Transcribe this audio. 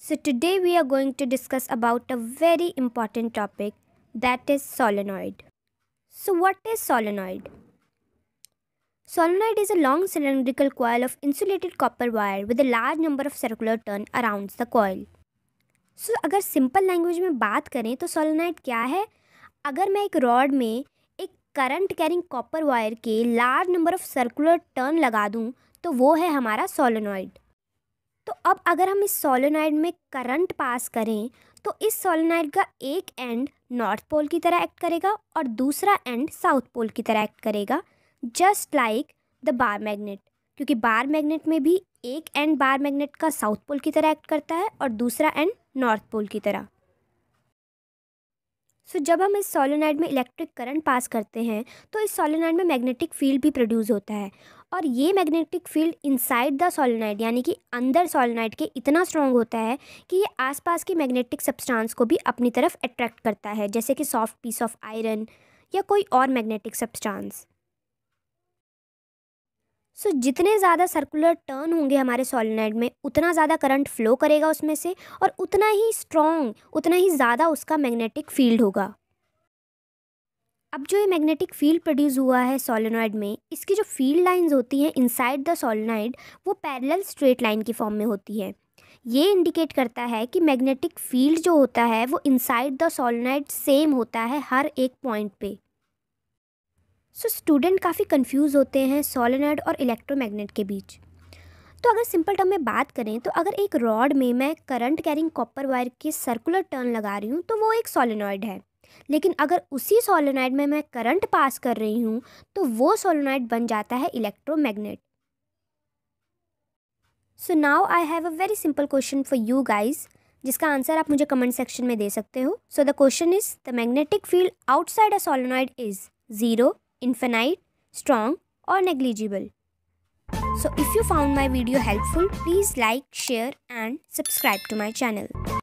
So today we are going to discuss about a very important topic that is solenoid. So what is solenoid? Solenoid is a long cylindrical coil of insulated copper wire with a large number of circular turn around the coil. so, अगर simple language में बात करें तो solenoid क्या है अगर मैं एक rod में एक current carrying copper wire के large number of circular turn लगा दूं तो वो है हमारा solenoid. तो अब अगर हम इस सोलोनाइड में करंट पास करें तो इस सोलोनाइड का एक एंड नॉर्थ पोल की तरह एक्ट करेगा और दूसरा एंड साउथ पोल की तरह एक्ट करेगा just like the bar magnet क्योंकि बार मैग्नेट में भी एक एंड बार मैग्नेट का साउथ पोल की तरह एक्ट करता है और दूसरा एंड नॉर्थ पोल की तरह सो so, जब हम इस सोलोनाइड में इलेक्ट्रिक करंट पास करते हैं तो इस सोलोनाइड में मैग्नेटिक फील्ड भी प्रोड्यूस होता है और ये magnetic field inside the solenoid यानी कि अंदर सॉलिनाइड के इतना स्ट्रॉन्ग होता है कि ये आसपास की मैग्नेटिक सब्सटेंस को भी अपनी तरफ अट्रैक्ट करता है जैसे कि सॉफ्ट पीस ऑफ आयरन या कोई और मैग्नेटिक सब्सटेंस सो so, जितने ज़्यादा सर्कुलर टर्न होंगे हमारे सॉलिनाइड में उतना ज़्यादा करंट फ्लो करेगा उसमें से और उतना ही स्ट्रॉन्ग उतना ही ज़्यादा उसका मैग्नेटिक फील्ड होगा अब जो ये मैग्नेटिक फील्ड प्रोड्यूस हुआ है सोलेनॉइड में इसकी जो फील्ड लाइंस होती हैं इनसाइड द सोलेनॉइड वो पैरेलल स्ट्रेट लाइन की फॉर्म में होती है ये इंडिकेट करता है कि मैग्नेटिक फील्ड जो होता है वो इनसाइड द सोलेनॉइड सेम होता है हर एक पॉइंट पे सो so, स्टूडेंट काफ़ी कंफ्यूज होते हैं सोलेनॉइड और इलेक्ट्रोमैग्नेट के बीच तो अगर सिंपल टर्म में बात करें तो अगर एक रॉड में मैं करंट कैरिंग कॉपर वायर के सर्कुलर टर्न लगा रही हूँ तो वो एक सोलेनॉइड है लेकिन अगर उसी सोलोनाइड में मैं करंट पास कर रही हूँ तो वो सोलोनाइड बन जाता है electromagnet so now I have a very simple question for you guys जिसका आंसर आप मुझे कमेंट सेक्शन में दे सकते हो so the question is the magnetic field outside a solenoid is zero infinite strong और negligible so if you found my video helpful please like share and subscribe to my channel